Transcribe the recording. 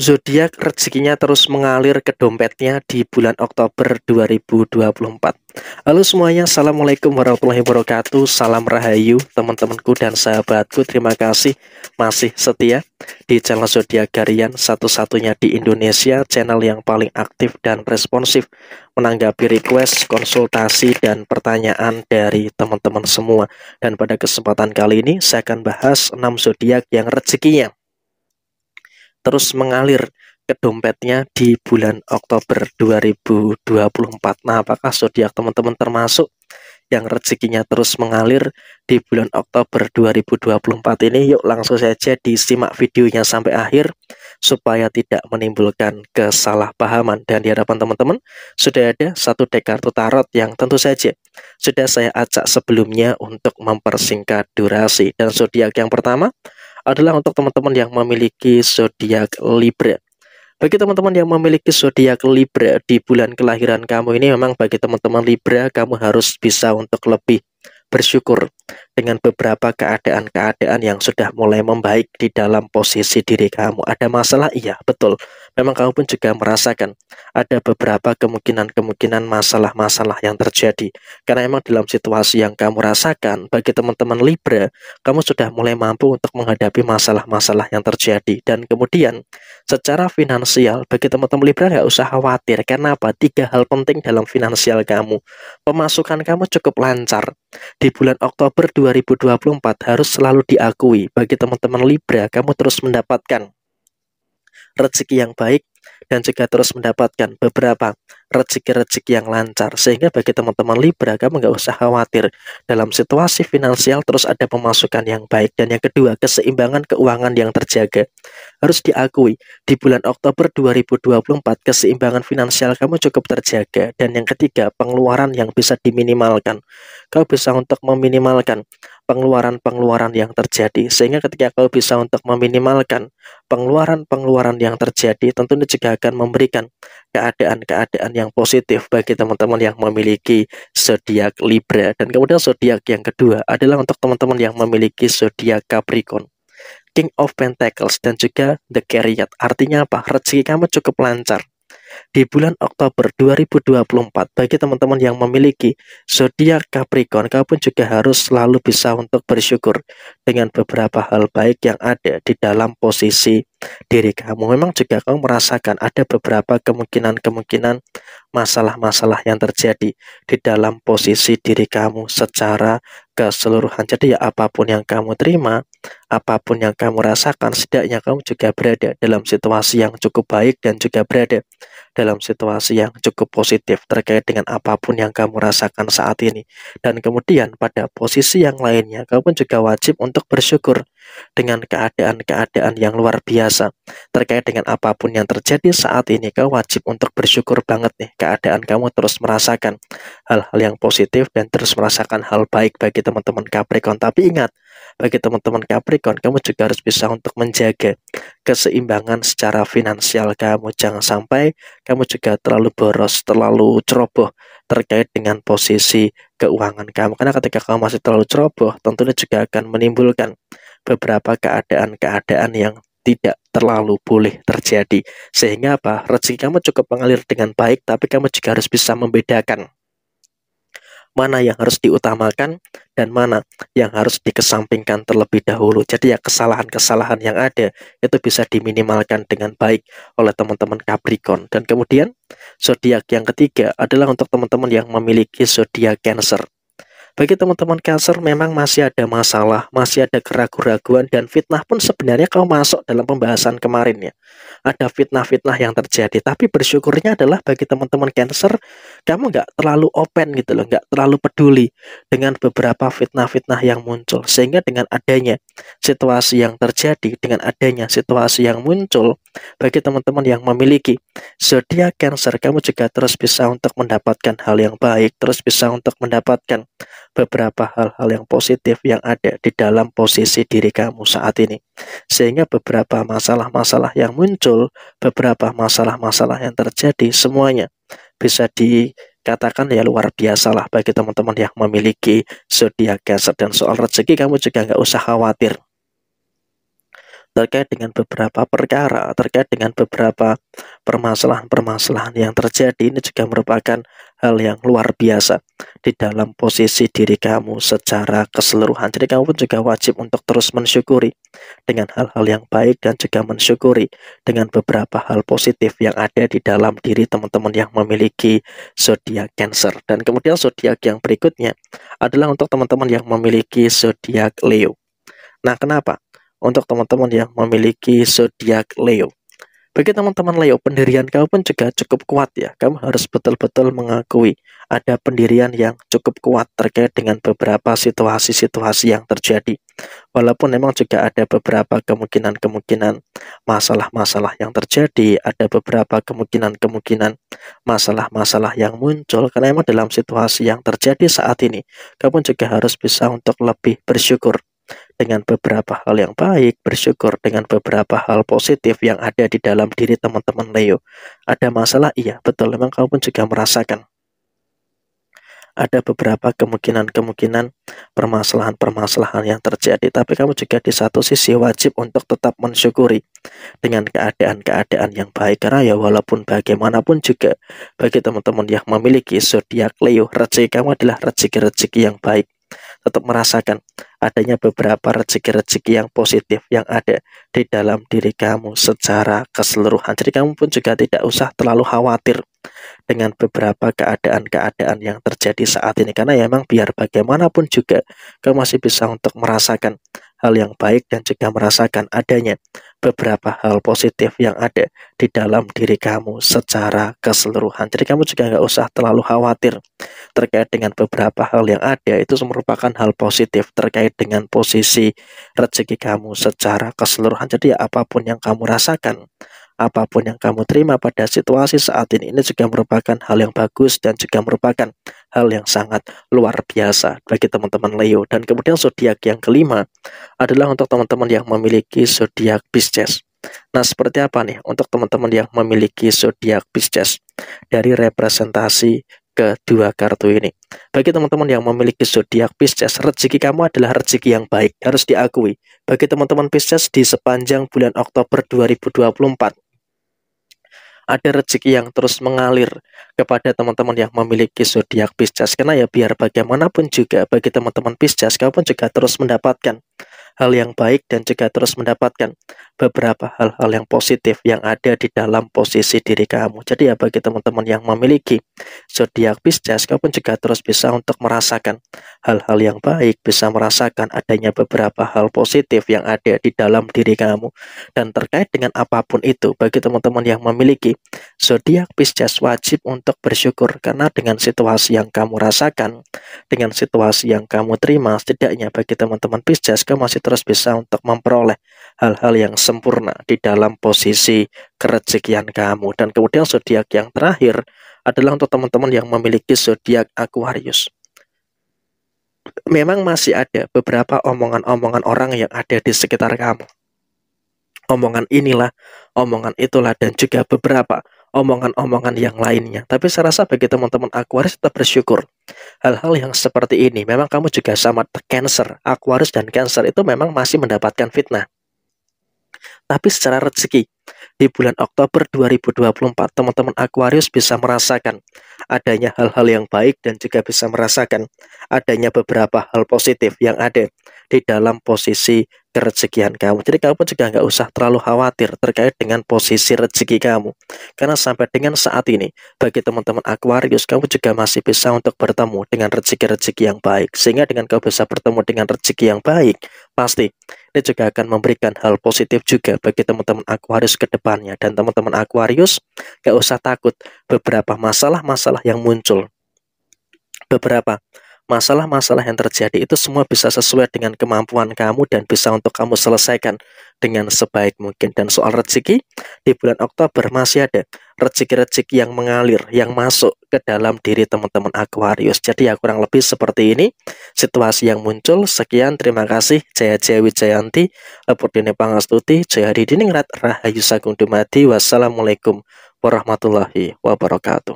Zodiak rezekinya terus mengalir ke dompetnya di bulan Oktober 2024. Halo semuanya, Assalamualaikum warahmatullahi wabarakatuh Salam Rahayu teman-temanku dan sahabatku Terima kasih masih setia di channel Zodiak Garian Satu-satunya di Indonesia Channel yang paling aktif dan responsif Menanggapi request, konsultasi, dan pertanyaan dari teman-teman semua Dan pada kesempatan kali ini saya akan bahas 6 zodiak yang rezekinya terus mengalir ke dompetnya di bulan Oktober 2024. Nah, apakah zodiak teman-teman termasuk yang rezekinya terus mengalir di bulan Oktober 2024 ini? Yuk langsung saja disimak videonya sampai akhir supaya tidak menimbulkan kesalahpahaman. Dan di hadapan teman-teman sudah ada satu deck kartu tarot yang tentu saja sudah saya acak sebelumnya untuk mempersingkat durasi. Dan zodiak yang pertama adalah untuk teman-teman yang memiliki zodiak Libra. Bagi teman-teman yang memiliki zodiak Libra di bulan kelahiran kamu ini memang bagi teman-teman Libra kamu harus bisa untuk lebih bersyukur dengan beberapa keadaan-keadaan yang sudah mulai membaik di dalam posisi diri kamu. Ada masalah? Iya, betul memang kamu pun juga merasakan ada beberapa kemungkinan-kemungkinan masalah-masalah yang terjadi. Karena memang dalam situasi yang kamu rasakan, bagi teman-teman Libra, kamu sudah mulai mampu untuk menghadapi masalah-masalah yang terjadi. Dan kemudian, secara finansial, bagi teman-teman Libra nggak usah khawatir. Karena apa? Tiga hal penting dalam finansial kamu. Pemasukan kamu cukup lancar. Di bulan Oktober 2024 harus selalu diakui bagi teman-teman Libra, kamu terus mendapatkan rezeki yang baik dan juga terus mendapatkan beberapa rezeki-rezeki yang lancar. Sehingga bagi teman-teman Libra, kamu nggak usah khawatir. Dalam situasi finansial terus ada pemasukan yang baik. Dan yang kedua, keseimbangan keuangan yang terjaga. Harus diakui, di bulan Oktober 2024, keseimbangan finansial kamu cukup terjaga. Dan yang ketiga, pengeluaran yang bisa diminimalkan. Kau bisa untuk meminimalkan pengeluaran-pengeluaran yang terjadi. Sehingga ketika kau bisa untuk meminimalkan pengeluaran-pengeluaran yang terjadi, tentunya juga akan memberikan keadaan-keadaan yang positif bagi teman-teman yang memiliki zodiak Libra. Dan kemudian zodiak yang kedua adalah untuk teman-teman yang memiliki zodiak Capricorn. King of Pentacles dan juga The Chariot. Artinya apa? Rezeki kamu cukup lancar di bulan Oktober 2024 bagi teman-teman yang memiliki zodiak Capricorn kau pun juga harus selalu bisa untuk bersyukur dengan beberapa hal baik yang ada di dalam posisi diri kamu memang juga kamu merasakan ada beberapa kemungkinan-kemungkinan masalah-masalah yang terjadi di dalam posisi diri kamu secara keseluruhan. Jadi ya apapun yang kamu terima, apapun yang kamu rasakan, setidaknya kamu juga berada dalam situasi yang cukup baik dan juga berada dalam situasi yang cukup positif terkait dengan apapun yang kamu rasakan saat ini. Dan kemudian pada posisi yang lainnya, kamu pun juga wajib untuk bersyukur dengan keadaan-keadaan yang luar biasa. Terkait dengan apapun yang terjadi saat ini, kamu wajib untuk bersyukur banget nih keadaan kamu terus merasakan hal-hal yang positif dan terus merasakan hal baik bagi teman-teman Capricorn. Tapi ingat, bagi teman-teman Capricorn, kamu juga harus bisa untuk menjaga keseimbangan secara finansial kamu. Jangan sampai kamu juga terlalu boros, terlalu ceroboh terkait dengan posisi keuangan kamu. Karena ketika kamu masih terlalu ceroboh, tentunya juga akan menimbulkan beberapa keadaan-keadaan yang tidak terlalu boleh terjadi. Sehingga apa? Rezeki kamu cukup mengalir dengan baik, tapi kamu juga harus bisa membedakan mana yang harus diutamakan dan mana yang harus dikesampingkan terlebih dahulu. Jadi ya kesalahan-kesalahan yang ada itu bisa diminimalkan dengan baik oleh teman-teman Capricorn. Dan kemudian zodiak yang ketiga adalah untuk teman-teman yang memiliki zodiak Cancer. Bagi teman-teman Cancer memang masih ada masalah, masih ada keraguan-keraguan dan fitnah pun sebenarnya kalau masuk dalam pembahasan kemarin ya ada fitnah-fitnah yang terjadi. Tapi bersyukurnya adalah bagi teman-teman cancer, kamu nggak terlalu open gitu loh, nggak terlalu peduli dengan beberapa fitnah-fitnah yang muncul. Sehingga dengan adanya situasi yang terjadi, dengan adanya situasi yang muncul, bagi teman-teman yang memiliki zodiak cancer, kamu juga terus bisa untuk mendapatkan hal yang baik, terus bisa untuk mendapatkan beberapa hal-hal yang positif yang ada di dalam posisi diri kamu saat ini. Sehingga beberapa masalah-masalah yang muncul muncul beberapa masalah-masalah yang terjadi semuanya bisa dikatakan ya luar biasa lah bagi teman-teman yang memiliki zodiak Cancer dan soal rezeki kamu juga nggak usah khawatir terkait dengan beberapa perkara, terkait dengan beberapa permasalahan-permasalahan yang terjadi ini juga merupakan hal yang luar biasa di dalam posisi diri kamu secara keseluruhan. Jadi kamu pun juga wajib untuk terus mensyukuri dengan hal-hal yang baik dan juga mensyukuri dengan beberapa hal positif yang ada di dalam diri teman-teman yang memiliki zodiak Cancer. Dan kemudian zodiak yang berikutnya adalah untuk teman-teman yang memiliki zodiak Leo. Nah, kenapa? untuk teman-teman yang memiliki zodiak Leo. Bagi teman-teman Leo, pendirian kamu pun juga cukup kuat ya. Kamu harus betul-betul mengakui ada pendirian yang cukup kuat terkait dengan beberapa situasi-situasi yang terjadi. Walaupun memang juga ada beberapa kemungkinan-kemungkinan masalah-masalah yang terjadi, ada beberapa kemungkinan-kemungkinan masalah-masalah yang muncul karena memang dalam situasi yang terjadi saat ini, kamu juga harus bisa untuk lebih bersyukur dengan beberapa hal yang baik, bersyukur dengan beberapa hal positif yang ada di dalam diri teman-teman Leo. Ada masalah? Iya, betul. Memang kamu pun juga merasakan. Ada beberapa kemungkinan-kemungkinan permasalahan-permasalahan yang terjadi, tapi kamu juga di satu sisi wajib untuk tetap mensyukuri dengan keadaan-keadaan yang baik. Karena ya walaupun bagaimanapun juga bagi teman-teman yang memiliki zodiak Leo, rezeki kamu adalah rezeki-rezeki yang baik tetap merasakan adanya beberapa rezeki-rezeki yang positif yang ada di dalam diri kamu secara keseluruhan. Jadi kamu pun juga tidak usah terlalu khawatir dengan beberapa keadaan-keadaan yang terjadi saat ini karena ya memang biar bagaimanapun juga kamu masih bisa untuk merasakan hal yang baik dan juga merasakan adanya beberapa hal positif yang ada di dalam diri kamu secara keseluruhan. Jadi kamu juga nggak usah terlalu khawatir terkait dengan beberapa hal yang ada itu merupakan hal positif terkait dengan posisi rezeki kamu secara keseluruhan. Jadi ya apapun yang kamu rasakan apapun yang kamu terima pada situasi saat ini ini juga merupakan hal yang bagus dan juga merupakan hal yang sangat luar biasa bagi teman-teman Leo. Dan kemudian zodiak yang kelima adalah untuk teman-teman yang memiliki zodiak Pisces. Nah, seperti apa nih untuk teman-teman yang memiliki zodiak Pisces dari representasi kedua kartu ini. Bagi teman-teman yang memiliki zodiak Pisces, rezeki kamu adalah rezeki yang baik, harus diakui. Bagi teman-teman Pisces di sepanjang bulan Oktober 2024, ada rezeki yang terus mengalir kepada teman-teman yang memiliki zodiak Pisces. Karena ya biar bagaimanapun juga bagi teman-teman Pisces, kau pun juga terus mendapatkan hal yang baik dan juga terus mendapatkan beberapa hal-hal yang positif yang ada di dalam posisi diri kamu. Jadi ya bagi teman-teman yang memiliki Zodiak Pisces, kamu juga terus bisa untuk merasakan hal-hal yang baik, bisa merasakan adanya beberapa hal positif yang ada di dalam diri kamu. Dan terkait dengan apapun itu, bagi teman-teman yang memiliki zodiak Pisces wajib untuk bersyukur karena dengan situasi yang kamu rasakan, dengan situasi yang kamu terima, setidaknya bagi teman-teman Pisces kamu masih terus bisa untuk memperoleh hal-hal yang sempurna di dalam posisi kerejekian kamu. Dan kemudian zodiak yang terakhir adalah untuk teman-teman yang memiliki zodiak Aquarius. Memang masih ada beberapa omongan-omongan orang yang ada di sekitar kamu. Omongan inilah, omongan itulah, dan juga beberapa omongan-omongan yang lainnya. Tapi saya rasa bagi teman-teman Aquarius tetap bersyukur. Hal-hal yang seperti ini, memang kamu juga sama Cancer, Aquarius dan Cancer itu memang masih mendapatkan fitnah. Tapi secara rezeki, di bulan Oktober 2024 teman-teman Aquarius bisa merasakan adanya hal-hal yang baik dan juga bisa merasakan adanya beberapa hal positif yang ada di dalam posisi kerezekian kamu. Jadi kamu juga nggak usah terlalu khawatir terkait dengan posisi rezeki kamu. Karena sampai dengan saat ini bagi teman-teman Aquarius kamu juga masih bisa untuk bertemu dengan rezeki-rezeki yang baik. Sehingga dengan kamu bisa bertemu dengan rezeki yang baik, pasti dia juga akan memberikan hal positif juga bagi teman-teman Aquarius ke depannya. Dan teman-teman Aquarius, gak usah takut beberapa masalah-masalah yang muncul. Beberapa masalah-masalah yang terjadi itu semua bisa sesuai dengan kemampuan kamu dan bisa untuk kamu selesaikan dengan sebaik mungkin. Dan soal rezeki, di bulan Oktober masih ada rezeki-rezeki yang mengalir, yang masuk ke dalam diri teman-teman Aquarius. Jadi ya kurang lebih seperti ini situasi yang muncul. Sekian, terima kasih. Jaya Jaya Wijayanti, Dini Pangastuti, Jaya Didiningrat, Rahayu Sagung Dumadi. Wassalamualaikum warahmatullahi wabarakatuh.